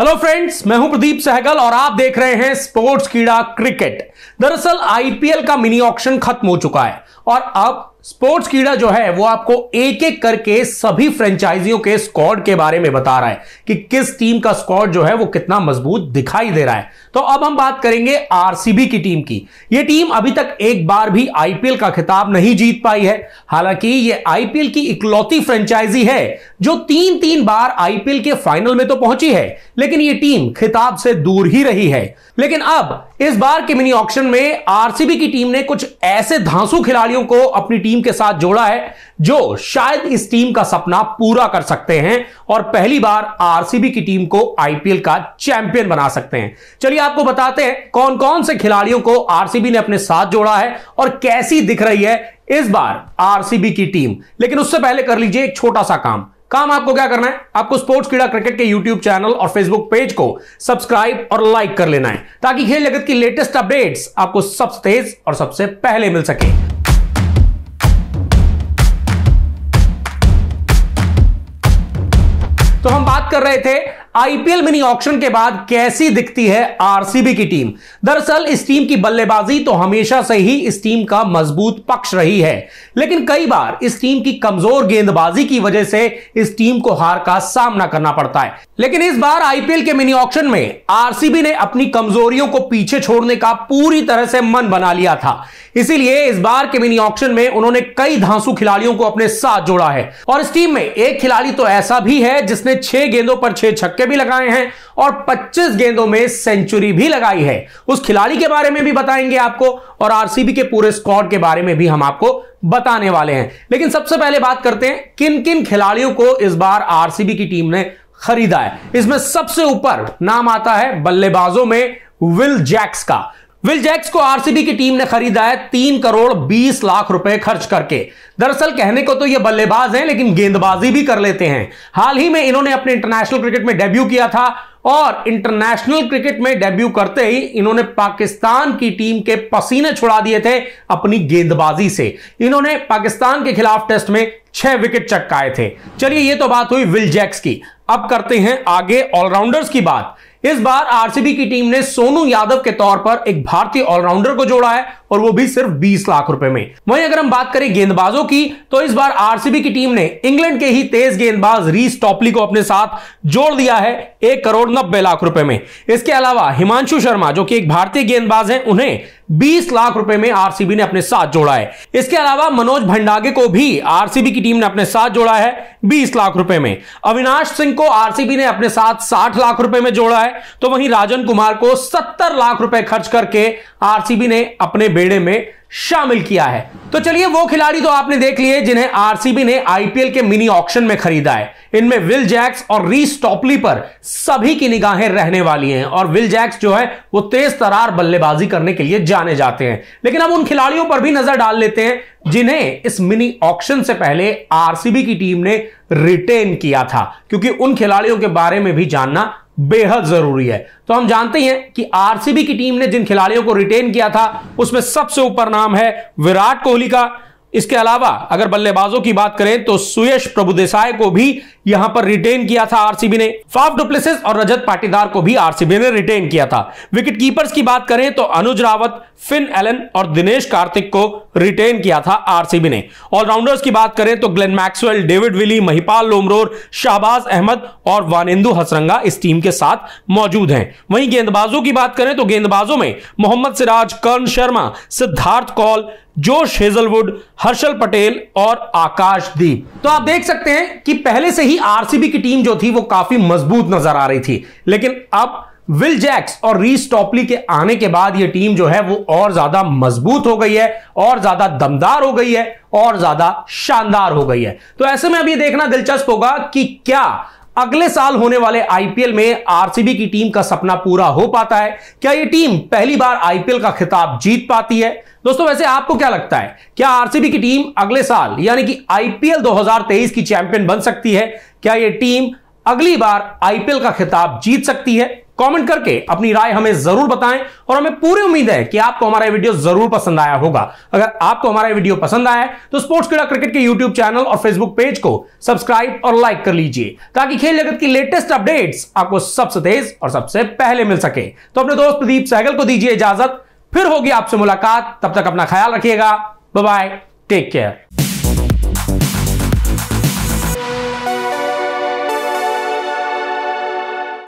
hello friends मैं हूं प्रदीप सहगल और आप देख रहे हैं स्पोर्ट्स कीड़ा क्रिकेट दरअसल आईपीएल का मिनी ऑक्शन खत्म हो चुका है और अब स्पोर्ट्स कीड़ा जो है वो आपको एक एक करके सभी फ्रेंचाइजियों के स्कॉड के बारे में बता रहा है कि किस टीम का स्कॉड जो है वो कितना मजबूत दिखाई दे रहा है तो अब हम बात करेंगे आरसीबी की टीम की ये टीम अभी तक एक बार भी आईपीएल का खिताब नहीं जीत पाई है हालांकि ये आईपीएल की इकलौती फ्रेंचाइजी है जो तीन तीन बार आईपीएल के फाइनल में तो पहुंची है लेकिन ये टीम खिताब से दूर ही रही है लेकिन अब इस बार के मिनी ऑप्शन में आरसीबी की टीम ने कुछ ऐसे धांसू खिलाड़ियों को अपनी टीम टीम के साथ जोड़ा है जो शायद इस टीम का सपना पूरा कर सकते हैं और पहली बार आरसीबी की टीम को आईपीएल का चैंपियन बना सकते हैं चलिए आपको बताते हैं कौन कौन से खिलाड़ियों को आरसीबी ने अपने साथ जोड़ा है और कैसी दिख रही है इस बार आरसीबी की टीम लेकिन उससे पहले कर लीजिए एक छोटा सा काम काम आपको क्या करना है आपको स्पोर्ट्स क्रीड़ा क्रिकेट के यूट्यूब चैनल और फेसबुक पेज को सब्सक्राइब और लाइक कर लेना है ताकि खेल जगत की लेटेस्ट अपडेट्स आपको सबसे तेज और सबसे पहले मिल सके कर रहे थे आईपीएल मिनी ऑक्शन के बाद कैसी दिखती है आरसीबी की टीम दरअसल इस टीम की बल्लेबाजी तो हमेशा से ही इस टीम का मजबूत पक्ष रही है लेकिन कई बार इस टीम की कमजोर गेंदबाजी की वजह से इस टीम को हार का सामना करना पड़ता है लेकिन इस बार आईपीएल के मिनी ऑक्शन में आरसीबी ने अपनी कमजोरियों को पीछे छोड़ने का पूरी तरह से मन बना लिया था इसीलिए इस बार के मिनी ऑक्शन में उन्होंने कई धांसू खिलाड़ियों को अपने साथ जोड़ा है और इस टीम में एक खिलाड़ी तो ऐसा भी है जिसने छह गेंदों पर छह छक्के छक्के भी लगाए हैं और 25 गेंदों में सेंचुरी भी लगाई है उस खिलाड़ी के बारे में भी बताएंगे आपको और आरसीबी के पूरे स्क्वाड के बारे में भी हम आपको बताने वाले हैं लेकिन सबसे पहले बात करते हैं किन किन खिलाड़ियों को इस बार आरसीबी की टीम ने खरीदा है इसमें सबसे ऊपर नाम आता है बल्लेबाजों में विल जैक्स का विल जैक्स को आरसीबी की टीम ने खरीदा है तीन करोड़ बीस लाख रुपए खर्च करके दरअसल कहने को तो ये बल्लेबाज हैं लेकिन गेंदबाजी भी कर लेते हैं हाल ही में इन्होंने अपने इंटरनेशनल क्रिकेट में डेब्यू किया था और इंटरनेशनल क्रिकेट में डेब्यू करते ही इन्होंने पाकिस्तान की टीम के पसीने छुड़ा दिए थे अपनी गेंदबाजी से इन्होंने पाकिस्तान के खिलाफ टेस्ट में छह विकेट चटकाए थे चलिए ये तो बात हुई विल जैक्स की अब करते हैं आगे ऑलराउंडर्स की बात इस बार आरसीबी की टीम ने सोनू यादव के तौर पर एक भारतीय ऑलराउंडर को जोड़ा है और वो भी सिर्फ 20 लाख रुपए में वहीं अगर हम बात करें गेंदबाजों की तो इस बार आरसीबी की टीम ने इंग्लैंड के ही तेज गेंदबाज रीस टॉपली को अपने साथ जोड़ दिया है एक करोड़ नब्बे लाख रुपए में इसके अलावा हिमांशु शर्मा जो कि एक भारतीय गेंदबाज हैं उन्हें 20 लाख रुपए में आरसीबी ने अपने साथ जोड़ा है इसके अलावा मनोज भंडागे को भी आरसीबी की टीम ने अपने साथ जोड़ा है 20 लाख रुपए में अविनाश सिंह को आरसीबी ने अपने साथ 60 लाख रुपए में जोड़ा है तो वहीं राजन कुमार को 70 लाख रुपए खर्च करके आरसीबी ने अपने बेड़े में शामिल किया है तो चलिए वो खिलाड़ी तो आपने देख लिए जिन्हें आरसीबी ने आईपीएल के मिनी ऑक्शन में खरीदा है इनमें विल जैक्स और रीस टॉपली पर सभी की निगाहें रहने वाली हैं और विल जैक्स जो है वो तेज तरार बल्लेबाजी करने के लिए जाने जाते हैं लेकिन अब उन खिलाड़ियों पर भी नजर डाल लेते हैं जिन्हें इस मिनी ऑक्शन से पहले आरसीबी की टीम ने रिटेन किया था क्योंकि उन खिलाड़ियों के बारे में भी जानना बेहद जरूरी है तो हम जानते हैं कि आरसीबी की टीम ने जिन खिलाड़ियों को रिटेन किया था उसमें सबसे ऊपर नाम है विराट कोहली का इसके अलावा अगर बल्लेबाजों की बात करें तो सुयश प्रभुदेसाई को भी यहां पर रिटेन किया था आरसीबी ने फाफ डुप्लेसिस और रजत पाटीदार को भी आरसीबी ने रिटेन किया था विकेट कीपर्स की बात करें तो अनुज रावत फिन एलन और दिनेश कार्तिक को रिटेन किया था आरसीबी ने ऑलराउंडर्स की बात करें तो Glenn Maxwell David Willey Mahipal Lomror Shahbaz Ahmed और वानेंदु हसरंगा इस टीम के साथ मौजूद हैं वहीं गेंदबाजों की बात करें तो गेंदबाजों में मोहम्मद सिराज कर्ण शर्मा सिद्धार्थ कौल जोश हेजलवुड हर्षल पटेल और आकाश तो आप देख सकते हैं कि पहले से ही आरसीबी की टीम जो थी वो काफी मजबूत नजर आ रही थी लेकिन अब विल जैक्स और रीस टॉपली के आने के बाद यह टीम जो है वो और ज्यादा मजबूत हो गई है और ज्यादा दमदार हो गई है और ज्यादा शानदार हो गई है तो ऐसे में अब ये देखना दिलचस्प होगा कि क्या अगले साल होने वाले आईपीएल में आरसीबी की टीम का सपना पूरा हो पाता है क्या यह टीम पहली बार आईपीएल का खिताब जीत पाती है दोस्तों वैसे आपको क्या लगता है क्या आरसीबी की टीम अगले साल यानी कि आईपीएल 2023 की चैंपियन बन सकती है क्या यह टीम अगली बार आईपीएल का खिताब जीत सकती है कमेंट करके अपनी राय हमें जरूर बताएं और हमें पूरी उम्मीद है कि आपको हमारा वीडियो जरूर पसंद आया होगा अगर आपको हमारा वीडियो पसंद आया तो स्पोर्ट्स क्रीड़ा क्रिकेट के यूट्यूब चैनल और फेसबुक पेज को सब्सक्राइब और लाइक कर लीजिए ताकि खेल जगत की लेटेस्ट अपडेट्स आपको सबसे तेज और सबसे पहले मिल सके तो अपने दोस्त प्रदीप सहगल को दीजिए इजाजत फिर होगी आपसे मुलाकात तब तक अपना ख्याल रखिएगा बाय टेक केयर